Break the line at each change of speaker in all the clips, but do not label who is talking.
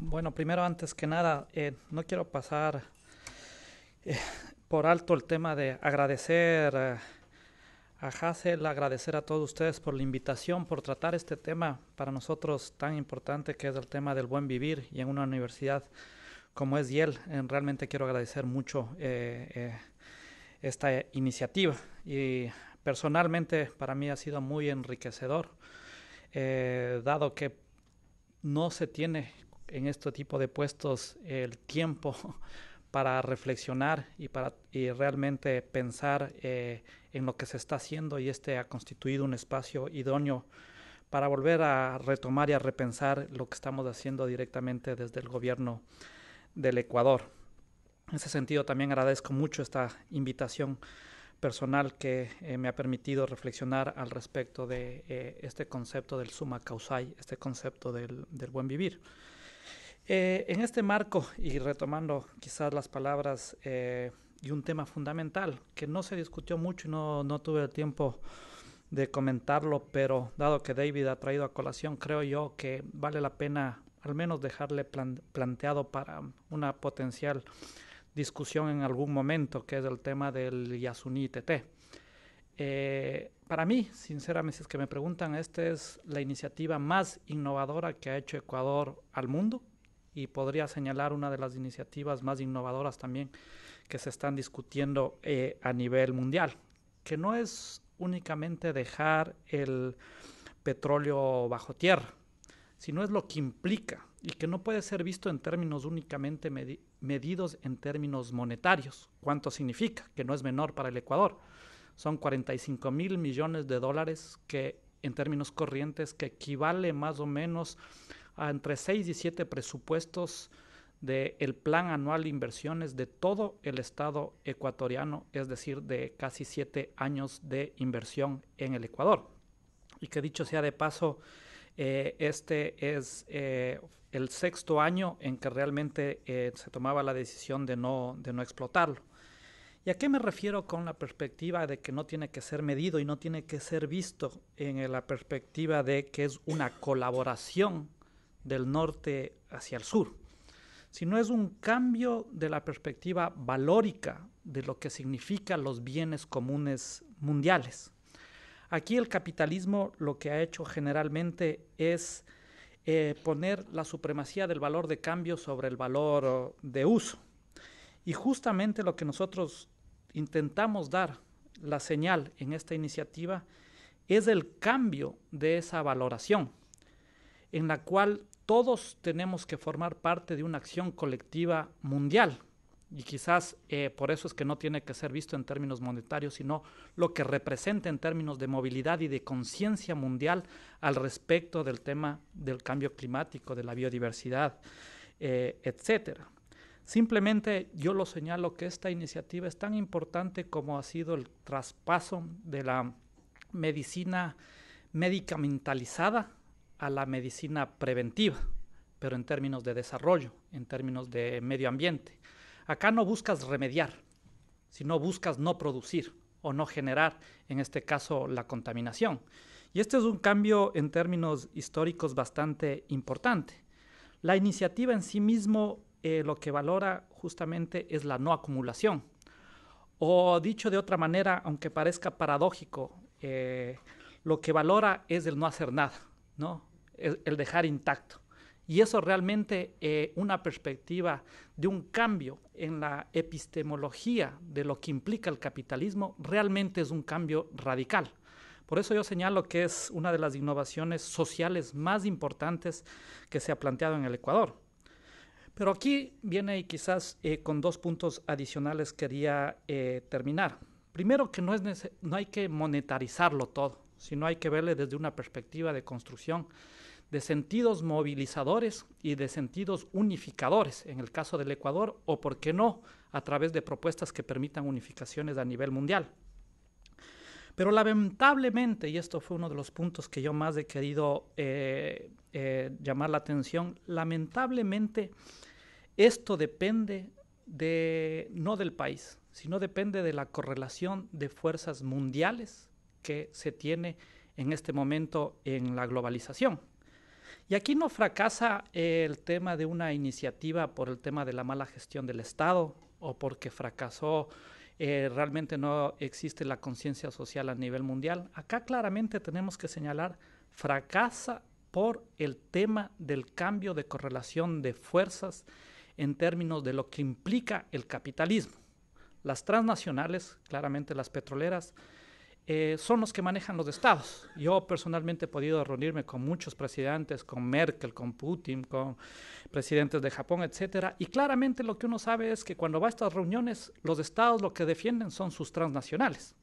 Bueno, primero, antes que nada, eh, no quiero pasar eh, por alto el tema de agradecer eh, a Hassel, agradecer a todos ustedes por la invitación, por tratar este tema para nosotros tan importante que es el tema del buen vivir y en una universidad como es Yale. realmente quiero agradecer mucho esta iniciativa y personalmente para mí ha sido muy enriquecedor, dado que no se tiene en este tipo de puestos el tiempo para reflexionar y para y realmente pensar eh, en lo que se está haciendo y este ha constituido un espacio idóneo para volver a retomar y a repensar lo que estamos haciendo directamente desde el gobierno del Ecuador. En ese sentido también agradezco mucho esta invitación personal que eh, me ha permitido reflexionar al respecto de eh, este concepto del suma causai, este concepto del, del buen vivir. Eh, en este marco, y retomando quizás las palabras eh, y un tema fundamental que no se discutió mucho y no, tuve el tiempo de comentarlo, pero dado que David ha traído a colación, creo yo que vale la pena al menos dejarle planteado para una potencial discusión en algún momento, que es el tema del yasuní TT. Eh, para mí, sinceramente, si es que me preguntan, esta es la iniciativa más innovadora que ha hecho Ecuador al mundo y podría señalar una de las iniciativas más innovadoras también que se están discutiendo eh, a nivel mundial, que no es únicamente dejar el petróleo bajo tierra, sino es lo que implica y que no puede ser visto en términos únicamente medidos en términos monetarios. ¿Cuánto significa? Que no es menor para el Ecuador. Son 45 mil millones de dólares que en términos corrientes que equivale más o menos entre seis y siete presupuestos del Plan Anual de Inversiones de todo el Estado ecuatoriano, es decir, de casi siete años de inversión en el Ecuador. Y que dicho sea de paso, eh, este es eh, el sexto año en que realmente eh, se tomaba la decisión de no, de no explotarlo. ¿Y a qué me refiero con la perspectiva de que no tiene que ser medido y no tiene que ser visto en la perspectiva de que es una colaboración del norte hacia el sur, sino es un cambio de la perspectiva valórica de lo que significan los bienes comunes mundiales. Aquí el capitalismo lo que ha hecho generalmente es eh, poner la supremacía del valor de cambio sobre el valor oh, de uso. Y justamente lo que nosotros intentamos dar la señal en esta iniciativa es el cambio de esa valoración, en la cual todos tenemos que formar parte de una acción colectiva mundial. Y quizás eh, por eso es que no tiene que ser visto en términos monetarios, sino lo que representa en términos de movilidad y de conciencia mundial al respecto del tema del cambio climático, de la biodiversidad, eh, etcétera. etc. Simplemente yo lo señalo que esta iniciativa es tan importante como ha sido el traspaso de la medicina medicamentalizada a la medicina preventiva, pero en términos de desarrollo, en términos de medio ambiente. Acá no buscas remediar, sino buscas no producir o no generar, en este caso, la contaminación. Y este es un cambio en términos históricos bastante importante. La iniciativa en sí mismo eh, lo que valora justamente es la no acumulación. O dicho de otra manera, aunque parezca paradójico, eh, lo que valora es el no hacer nada, ¿no? el dejar intacto. Y eso realmente eh, una perspectiva de un cambio en la epistemología de lo que implica el capitalismo realmente es un cambio radical. Por eso yo señalo que es una de las innovaciones sociales más importantes que se ha planteado en el Ecuador. Pero aquí viene y quizás eh, con dos puntos adicionales quería eh, terminar. Primero que no, es no hay que monetarizarlo todo, sino hay que verle desde una perspectiva de construcción de sentidos movilizadores y de sentidos unificadores en el caso del Ecuador, o por qué no, a través de propuestas que permitan unificaciones a nivel mundial. Pero lamentablemente, y esto fue uno de los puntos que yo más he querido eh, eh, llamar la atención, lamentablemente esto depende de, no del país, sino depende de la correlación de fuerzas mundiales que se tiene en este momento en la globalización. Y aquí no fracasa el tema de una iniciativa por el tema de la mala gestión del Estado o porque fracasó eh, realmente no existe la conciencia social a nivel mundial. Acá claramente tenemos que señalar, fracasa por el tema del cambio de correlación de fuerzas en términos de lo que implica el capitalismo. Las transnacionales, claramente las petroleras, eh, son los que manejan los estados. Yo personalmente he podido reunirme con muchos presidentes, con Merkel, con Putin, con presidentes de Japón, etc. y claramente lo que uno sabe es que cuando va a estas reuniones, los estados lo que defienden son sus transnacionales.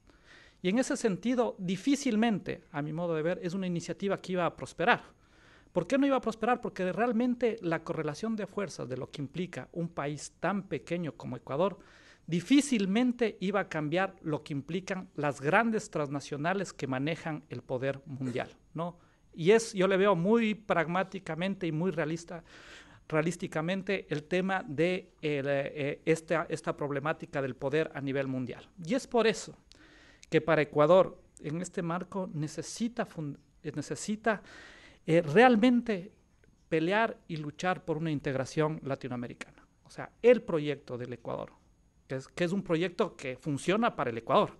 Y en ese sentido, difícilmente, a mi modo de ver, es una iniciativa que iba a prosperar. ¿Por qué no iba a prosperar? Porque realmente la correlación de fuerzas de lo que implica un país tan pequeño como Ecuador difícilmente iba a cambiar lo que implican las grandes transnacionales que manejan el poder mundial, ¿no? Y es, yo le veo muy pragmáticamente y muy realista, realísticamente el tema de eh, esta, esta problemática del poder a nivel mundial. Y es por eso que para Ecuador, en este marco, necesita, eh, necesita eh, realmente pelear y luchar por una integración latinoamericana. O sea, el proyecto del Ecuador, que es, un proyecto que funciona para el Ecuador,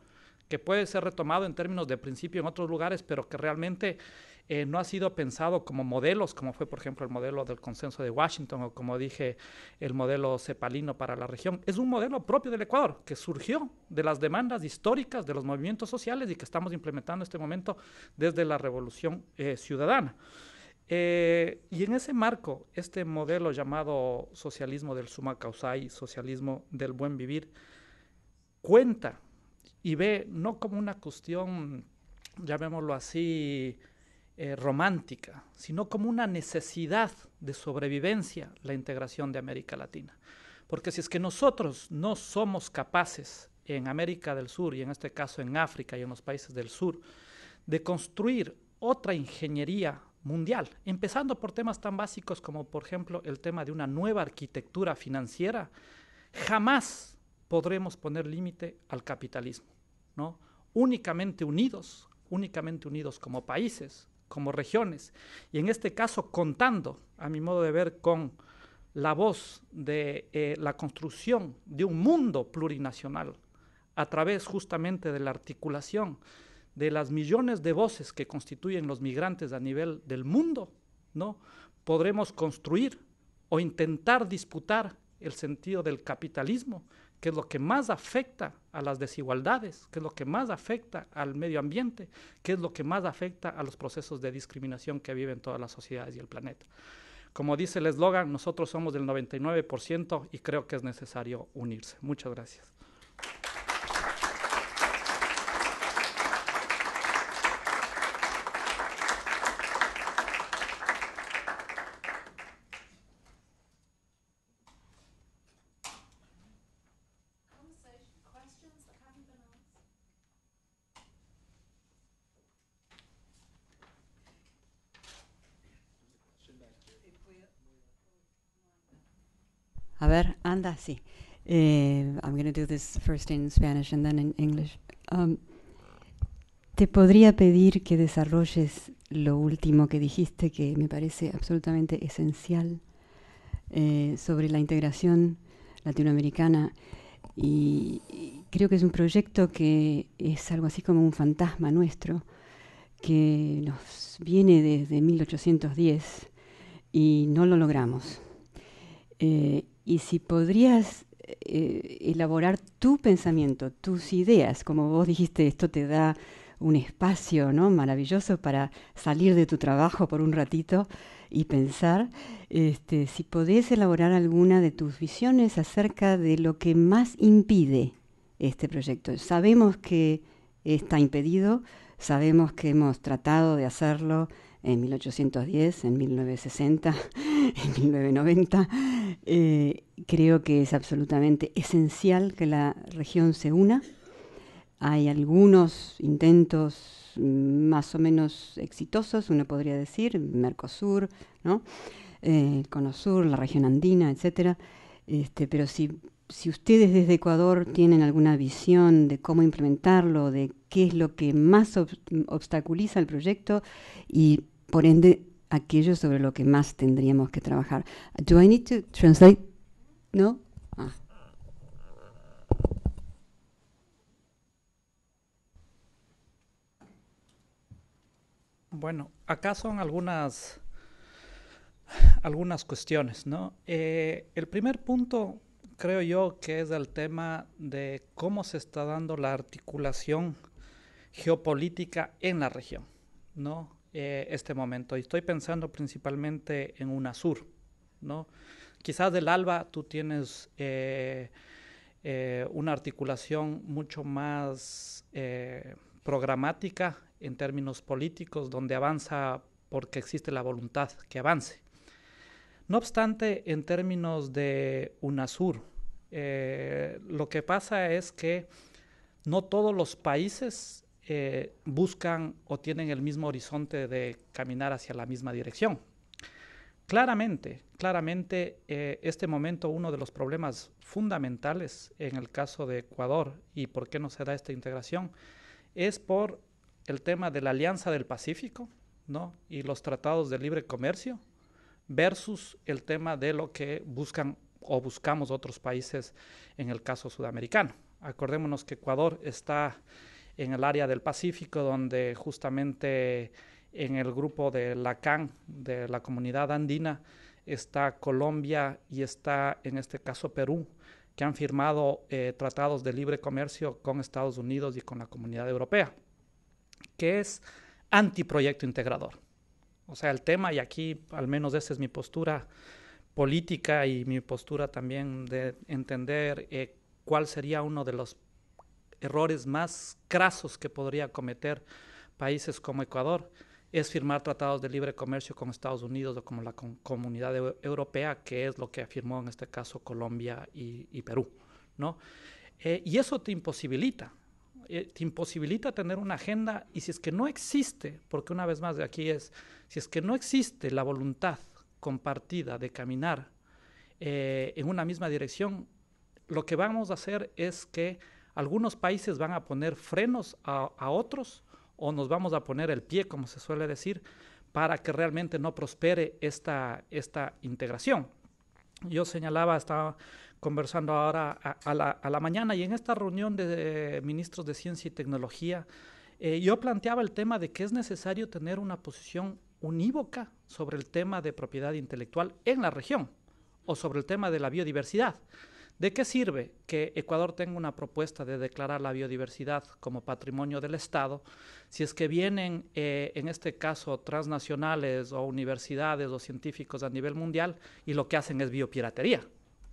que puede ser retomado en términos de principio en otros lugares, pero que realmente eh, no ha sido pensado como modelos, como fue por ejemplo el modelo del consenso de Washington o como dije el modelo cepalino para la región. Es un modelo propio del Ecuador que surgió de las demandas históricas de los movimientos sociales y que estamos implementando en este momento desde la revolución eh, ciudadana. Eh, y en ese marco, este modelo llamado socialismo del suma causai, socialismo del buen vivir, cuenta y ve no como una cuestión, llamémoslo así, eh, romántica, sino como una necesidad de sobrevivencia la integración de América Latina. Porque si es que nosotros no somos capaces en América del Sur y en este caso en África y en los países del sur, de construir otra ingeniería mundial, empezando por temas tan básicos como por ejemplo el tema de una nueva arquitectura financiera, jamás podremos poner límite al capitalismo, ¿no? Únicamente unidos, únicamente unidos como países, como regiones, y en este caso contando, a mi modo de ver, con la voz de eh, la construcción de un mundo plurinacional a través justamente de la articulación de las millones de voces que constituyen los migrantes a nivel del mundo, ¿no? podremos construir o intentar disputar el sentido del capitalismo, que es lo que más afecta a las desigualdades, que es lo que más afecta al medio ambiente, que es lo que más afecta a los procesos de discriminación que viven todas las sociedades y el planeta. Como dice el eslogan, nosotros somos del 99% y creo que es necesario unirse. Muchas gracias.
A ver, anda, sí. Eh, I'm going to do this first in Spanish and then in English. Um, te podría pedir que desarrolles lo último que dijiste, que me parece absolutamente esencial, eh, sobre la integración latinoamericana. Y, creo que es un proyecto que es algo así como un fantasma nuestro, que nos viene desde 1810 y no lo logramos. Eh, y si podrías eh, elaborar tu pensamiento, tus ideas, como vos dijiste, esto te da un espacio ¿no? maravilloso para salir de tu trabajo por un ratito y pensar. Este, si podés elaborar alguna de tus visiones acerca de lo que más impide este proyecto. Sabemos que está impedido, sabemos que hemos tratado de hacerlo en 1810, en 1960, en 1990, eh, creo que es absolutamente esencial que la región se una. Hay algunos intentos mm, más o menos exitosos, uno podría decir, Mercosur, ¿no? Eh, Conosur, la región andina, etc. Este, pero si, si ustedes desde Ecuador tienen alguna visión de cómo implementarlo, de qué es lo que más obstaculiza el proyecto y por ende aquello sobre lo que más tendríamos que trabajar. Do I need to translate? No?
Ah. Bueno, acá son algunas algunas cuestiones, ¿no? Eh, el primer punto creo yo que es el tema de cómo se está dando la articulación geopolítica en la región, ¿no? Eh, este momento. Y estoy pensando principalmente en UNASUR, ¿no? Quizás del ALBA tú tienes eh, eh, una articulación mucho más programática en términos políticos, donde avanza porque existe la voluntad que avance. No obstante, en términos de UNASUR, lo que pasa es que no todos los países eh, buscan o tienen el mismo horizonte de caminar hacia la misma dirección. Claramente, claramente, eh, este momento uno de los problemas fundamentales en el caso de Ecuador y por qué no se da esta integración es por el tema de la Alianza del Pacífico ¿no? y los tratados de libre comercio versus el tema de lo que buscan o buscamos otros países en el caso sudamericano. Acordémonos que Ecuador está en el área del Pacífico, donde justamente en el grupo de Lacan, de la comunidad andina, está Colombia y está en este caso Perú, que han firmado eh, tratados de libre comercio con Estados Unidos y con la comunidad europea, que es antiproyecto integrador. O sea, el tema, y aquí al menos esa es mi postura política y mi postura también de entender eh, cuál sería uno de los errores más crasos que podría cometer países como Ecuador es firmar tratados de libre comercio con Estados Unidos o con la comunidad europea, que es lo que afirmó en este caso Colombia y, Perú. ¿no? Eh, y eso te imposibilita, eh, te imposibilita tener una agenda y si es que no existe, porque una vez más de aquí es, si es que no existe la voluntad compartida de caminar eh, en una misma dirección, lo que vamos a hacer es que algunos países van a poner frenos a, otros o nos vamos a poner el pie, como se suele decir, para que realmente no prospere esta, integración. Yo señalaba, estaba conversando ahora a, la, a la, mañana y en esta reunión de, ministros de Ciencia y Tecnología, eh, yo planteaba el tema de que es necesario tener una posición unívoca sobre el tema de propiedad intelectual en la región o sobre el tema de la biodiversidad. ¿De qué sirve que Ecuador tenga una propuesta de declarar la biodiversidad como patrimonio del Estado si es que vienen, eh, en este caso, transnacionales o universidades o científicos a nivel mundial y lo que hacen es biopiratería?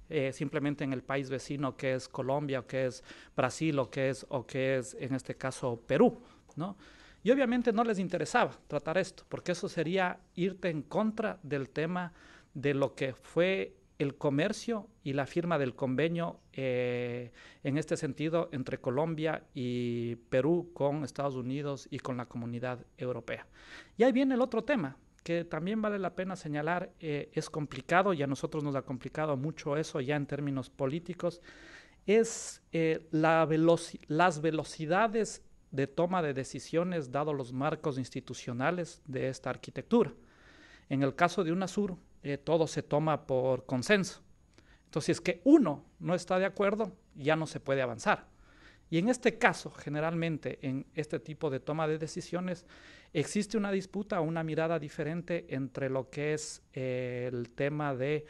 Eh, simplemente en el país vecino que es Colombia, o que es Brasil, o que es, o que es en este caso, Perú, ¿no? Y obviamente no les interesaba tratar esto, porque eso sería irte en contra del tema de lo que fue el comercio y la firma del convenio eh, en este sentido entre Colombia y Perú con Estados Unidos y con la comunidad europea. Y ahí viene el otro tema que también vale la pena señalar, eh, es complicado y a nosotros nos ha complicado mucho eso ya en términos políticos, es eh, la las velocidades de toma de decisiones dados los marcos institucionales de esta arquitectura. En el caso de UNASUR, eh, todo se toma por consenso. Entonces, si es que uno no está de acuerdo, ya no se puede avanzar. Y en este caso, generalmente, en este tipo de toma de decisiones, existe una disputa, una mirada diferente entre lo que es eh, el tema de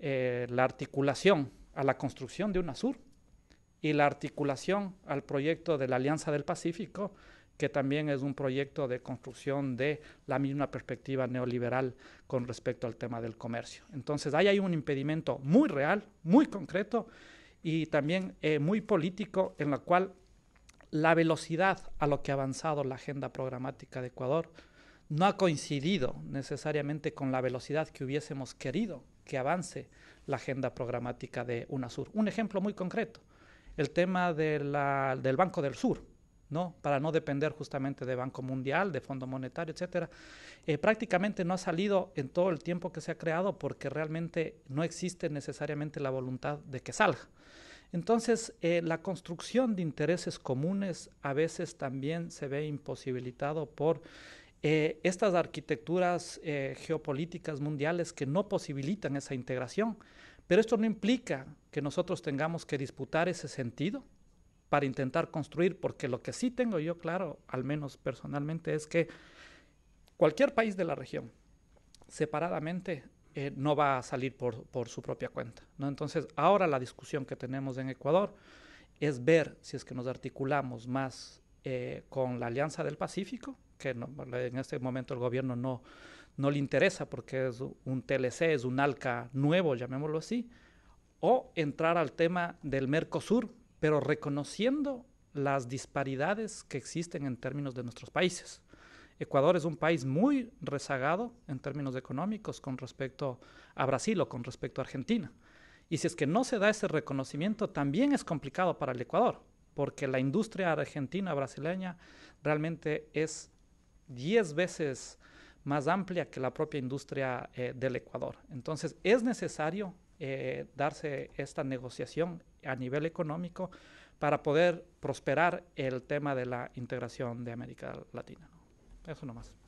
eh, la articulación a la construcción de UNASUR y la articulación al proyecto de la Alianza del Pacífico que también es un proyecto de construcción de la misma perspectiva neoliberal con respecto al tema del comercio. Entonces, ahí hay un impedimento muy real, muy concreto y también eh, muy político en la cual la velocidad a lo que ha avanzado la agenda programática de Ecuador no ha coincidido necesariamente con la velocidad que hubiésemos querido que avance la agenda programática de UNASUR. Un ejemplo muy concreto, el tema del Banco del Sur. ¿no? Para no depender justamente de Banco Mundial, de Fondo Monetario, etcétera. Eh, prácticamente no ha salido en todo el tiempo que se ha creado porque realmente no existe necesariamente la voluntad de que salga. Entonces, eh, la construcción de intereses comunes a veces también se ve imposibilitado por eh, estas arquitecturas geopolíticas mundiales que no posibilitan esa integración. Pero esto no implica que nosotros tengamos que disputar ese sentido, para intentar construir, porque lo que sí tengo yo claro, al menos personalmente, es que cualquier país de la región, separadamente, eh, no va a salir por, su propia cuenta. ¿no? Entonces, ahora la discusión que tenemos en Ecuador es ver si es que nos articulamos más eh, con la Alianza del Pacífico, que en este momento el gobierno no, no le interesa porque es un TLC, es un ALCA nuevo, llamémoslo así, o entrar al tema del Mercosur, pero reconociendo las disparidades que existen en términos de nuestros países. Ecuador es un país muy rezagado en términos económicos con respecto a Brasil o con respecto a Argentina. Y si es que no se da ese reconocimiento, también es complicado para el Ecuador, porque la industria argentina brasileña realmente es 10 veces más amplia que la propia industria eh, del Ecuador. Entonces es necesario eh, darse esta negociación a nivel económico para poder prosperar el tema de la integración de América Latina. Eso nomás.